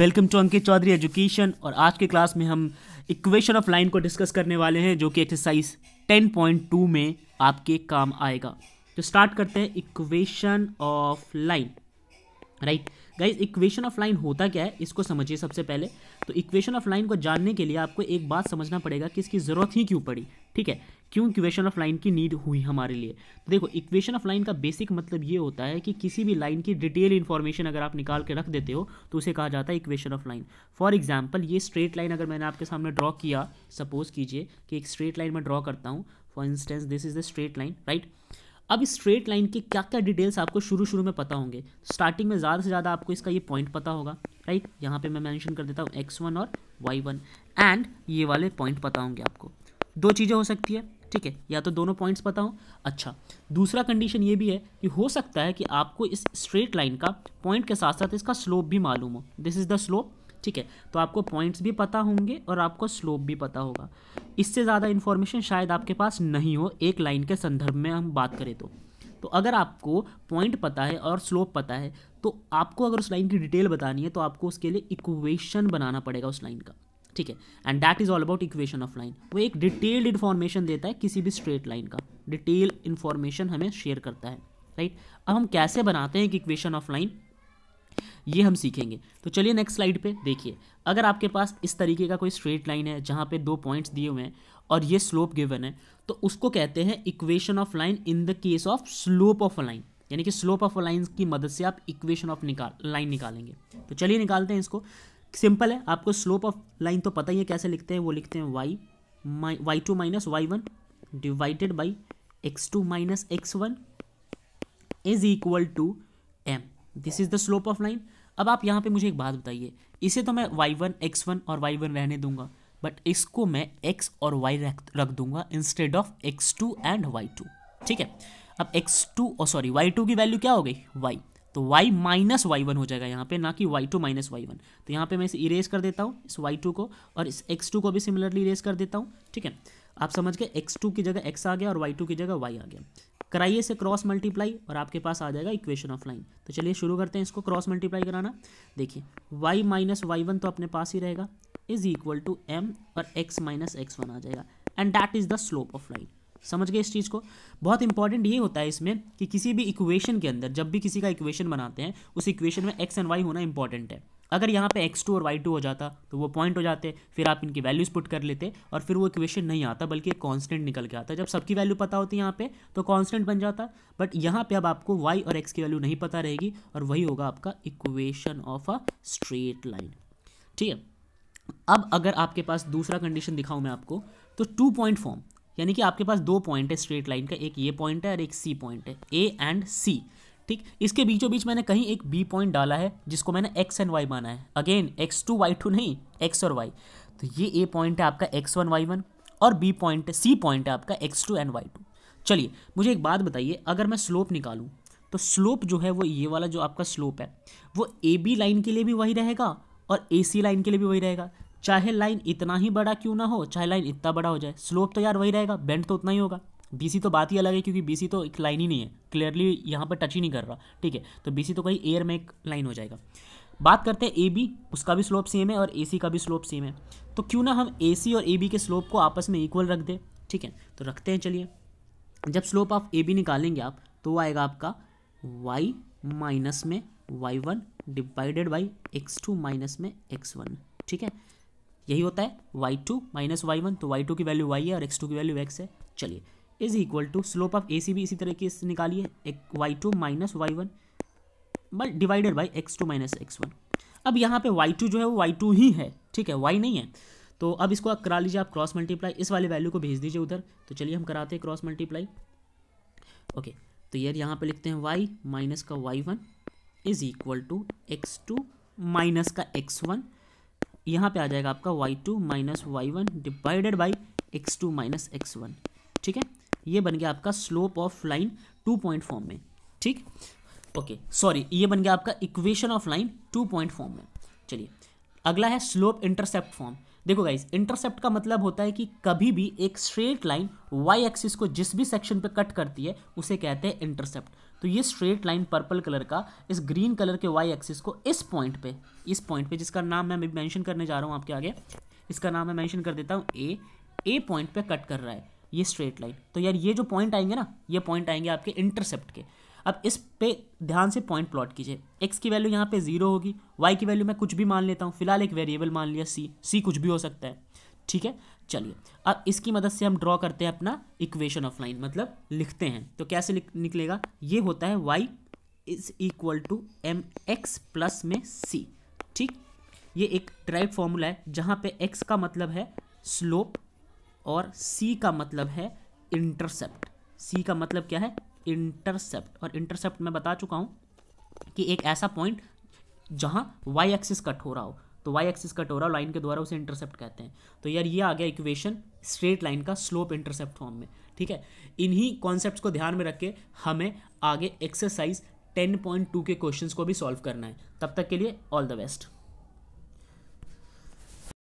welcome to Ankit Chaudhary education और आज के क्लास में हम इक्वेशन ऑफ लाइन को डिस्कस करने वाले हैं जो कि एक्सरसाइज 10.2 में आपके काम आएगा तो स्टार्ट करते हैं equation of line right guys equation of line होता क्या है इसको समझिए सबसे पहले तो इक्वेशन ऑफ लाइन को जानने के लिए आपको एक बात समझना पड़ेगा कि इसकी ज़रूरत ही क्यों पड़ी ठीक है क्यों इक्वेशन ऑफ लाइन की नीड हुई हमारे लिए तो देखो इक्वेशन ऑफ लाइन का बेसिक मतलब ये होता है कि किसी भी लाइन की डिटेल इन्फॉर्मेशन अगर आप निकाल के रख देते हो तो उसे कहा जाता है equation of line for example ये स्ट्रेट लाइन अगर मैंने आपके सामने ड्रॉ किया सपोज कीजिए कि एक स्ट्रेट लाइन में ड्रॉ करता हूँ for instance this is the straight line right अब इस स्ट्रेट लाइन के क्या क्या डिटेल्स आपको शुरू शुरू में पता होंगे स्टार्टिंग में ज़्यादा से ज़्यादा आपको इसका ये पॉइंट पता होगा राइट यहाँ पे मैं मेंशन कर देता हूँ एक्स वन और वाई वन एंड ये वाले पॉइंट पता होंगे आपको दो चीज़ें हो सकती है ठीक है या तो दोनों पॉइंट्स पता हो अच्छा दूसरा कंडीशन ये भी है कि हो सकता है कि आपको इस स्ट्रेट लाइन का पॉइंट के साथ साथ इसका स्लोप भी मालूम हो दिस इज़ द स्लोप ठीक है तो आपको पॉइंट्स भी पता होंगे और आपको स्लोप भी पता होगा इससे ज़्यादा इन्फॉर्मेशन शायद आपके पास नहीं हो एक लाइन के संदर्भ में हम बात करें तो तो अगर आपको पॉइंट पता है और स्लोप पता है तो आपको अगर उस लाइन की डिटेल बतानी है तो आपको उसके लिए इक्वेशन बनाना पड़ेगा उस लाइन का ठीक है and that is all about equation of line वो एक डिटेल्ड इन्फॉर्मेशन देता है किसी भी स्ट्रेट लाइन का डिटेल इन्फॉर्मेशन हमें शेयर करता है राइट अब हम कैसे बनाते हैं एक इक्वेशन ऑफ लाइन ये हम सीखेंगे तो चलिए नेक्स्ट स्लाइड पे देखिए अगर आपके पास इस तरीके का कोई स्ट्रेट लाइन है जहाँ पे दो पॉइंट्स दिए हुए हैं और ये स्लोप गिवन है तो उसको कहते हैं equation of line in the case of slope of a line यानी कि स्लोप ऑफ अ लाइन की मदद से आप इक्वेशन ऑफ निकाल लाइन निकालेंगे तो चलिए निकालते हैं इसको सिंपल है आपको स्लोप ऑफ लाइन तो पता ही है कैसे लिखते हैं वो लिखते हैं Y my Y two minus Y one divided by x two minus x one is equal to M this is the slope of line अब आप यहाँ पे मुझे एक बात बताइए इसे तो मैं वाई वन एक्स वन और वाई वन रहने दूंगा बट इसको मैं एक्स और वाई रख रख दूंगा instead of X two and Y two ठीक है अब एक्स टू और सॉरी वाई टू की वैल्यू क्या हो गई वाई तो y माइनस वाई वन हो जाएगा यहाँ पे ना कि y2 to minus Y one तो यहाँ पे मैं इसे इरेज कर देता हूँ इस y2 को और इस x2 को भी सिमिलरली इरेज कर देता हूँ ठीक है आप समझ गए x2 की जगह x आ गया और y2 की जगह y आ गया कराइए इसे क्रॉस मल्टीप्लाई और आपके पास आ जाएगा इक्वेशन ऑफ लाइन तो चलिए शुरू करते हैं इसको क्रॉस मल्टीप्लाई कराना देखिए वाई माइनस वाई वन तो अपने पास ही रहेगा इज इक्वल टू एम और एक्स माइनस एक्स वन आ जाएगा and that is the slope of line समझ गए इस चीज़ को बहुत इंपॉर्टेंट ये होता है इसमें कि किसी भी इक्वेशन के अंदर जब भी किसी का इक्वेशन बनाते हैं उस इक्वेशन में एक्स एंड वाई होना इंपॉर्टेंट है अगर यहाँ पे x2 और y2 हो जाता तो वो पॉइंट हो जाते फिर आप इनकी वैल्यूज़ पुट कर लेते और फिर वो इक्वेशन नहीं आता बल्कि एक कॉन्स्टेंट निकल के आता जब सबकी वैल्यू पता होती यहाँ पे तो कॉन्स्टेंट बन जाता बट यहाँ पे अब आपको y और x की वैल्यू नहीं पता रहेगी और वही होगा आपका equation of a straight line ठीक है अब अगर आपके पास दूसरा कंडीशन दिखाऊँ मैं आपको तो टू पॉइंट फॉर्म यानी कि आपके पास दो पॉइंट है स्ट्रेट लाइन का एक ये पॉइंट है और एक सी पॉइंट है ए एंड सी ठीक इसके बीचों बीच मैंने कहीं एक बी पॉइंट डाला है जिसको मैंने एक्स एंड वाई माना है again X two Y two नहीं एक्स और वाई तो ये ए पॉइंट है आपका एक्स वन वाई वन और बी पॉइंट सी पॉइंट है आपका X two and Y two चलिए मुझे एक बात बताइए अगर मैं स्लोप निकालूँ तो स्लोप जो है वो ये वाला जो आपका स्लोप है वो ए बी लाइन के लिए भी वही रहेगा और ए सी लाइन के लिए भी वही रहेगा चाहे लाइन इतना ही बड़ा क्यों ना हो चाहे लाइन इतना बड़ा हो जाए स्लोप तो यार वही रहेगा बेंड तो उतना ही होगा बी तो बात ही अलग है क्योंकि बी तो एक लाइन ही नहीं है क्लियरली यहाँ पर टच ही नहीं कर रहा ठीक है तो बी तो कहीं एयर में एक लाइन हो जाएगा बात करते हैं ए बी उसका भी स्लोप सेम है और ए सी का भी स्लोप सेम है तो क्यों ना हम ए सी और ए बी के स्लोप को आपस में इक्वल रख दें ठीक है तो रखते हैं चलिए जब स्लोप ऑफ ए बी निकालेंगे आप तो वो आएगा आपका वाई माइनस में Y one divided by x two minus में एक्स वन ठीक है यही होता है Y two minus Y one तो वाई टू की वैल्यू वाई है और एक्स टू की वैल्यू एक्स है चलिए is equal to slope of A C भी इसी तरीके से निकालिए एक Y two minus Y one but divided by x two minus x one अब यहाँ पे वाई टू जो है वो वाई टू ही है ठीक है वाई नहीं है तो अब इसको आप करा लीजिए आप क्रॉस मल्टीप्लाई इस वाले वैल्यू को भेज दीजिए उधर तो चलिए हम कराते हैं क्रॉस मल्टीप्लाई ओके तो यार यहाँ पे लिखते हैं वाई माइनस का y one is equal to x two minus का एक्स वन यहाँ पे आ जाएगा आपका y two minus Y one divided by x two minus x one ठीक है ये बन गया आपका slope of line two point form में ठीक ओके सॉरी ये बन गया आपका equation of line two point form में चलिए अगला है स्लोप इंटरसेप्ट फॉर्म देखो गाइज इंटरसेप्ट का मतलब होता है कि कभी भी एक स्ट्रेट लाइन वाई एक्सिस को जिस भी सेक्शन पे कट करती है उसे कहते हैं इंटरसेप्ट तो ये स्ट्रेट लाइन पर्पल कलर का इस ग्रीन कलर के वाई एक्सिस को इस पॉइंट पे इस पॉइंट पे जिसका नाम मैं मैंशन करने जा रहा हूँ आपके आगे इसका नाम मैं मैंशन कर देता हूँ ए ए पॉइंट पर कट कर रहा है ये स्ट्रेट लाइन तो यार ये जो पॉइंट आएंगे ना ये पॉइंट आएंगे आपके इंटरसेप्ट के अब इस पे ध्यान से पॉइंट प्लॉट कीजिए एक्स की वैल्यू यहाँ पे जीरो होगी वाई की वैल्यू मैं कुछ भी मान लेता हूँ फिलहाल एक वेरिएबल मान लिया सी सी कुछ भी हो सकता है ठीक है चलिए अब इसकी मदद से हम ड्रॉ करते हैं अपना इक्वेशन ऑफ लाइन मतलब लिखते हैं तो कैसे निकलेगा ये होता है y is equal to m x plus में सी ठीक ये एक ड्राइव फॉर्मूला है जहाँ पे एक्स का मतलब है स्लोप और सी का मतलब है इंटरसेप्ट सी का मतलब क्या है इंटरसेप्ट और इंटरसेप्ट मैं बता चुका हूँ कि एक ऐसा पॉइंट जहाँ वाई एक्सिस कट हो रहा हो तो वाई एक्सिस कट हो रहा हो लाइन के द्वारा उसे इंटरसेप्ट कहते हैं तो यार ये आ गया इक्वेशन स्ट्रेट लाइन का स्लोप इंटरसेप्ट फॉर्म में ठीक है इन्हीं कॉन्सेप्ट को ध्यान में रख के हमें आगे एक्सरसाइज 10.2 के क्वेश्चंस को भी सॉल्व करना है तब तक के लिए ऑल द बेस्ट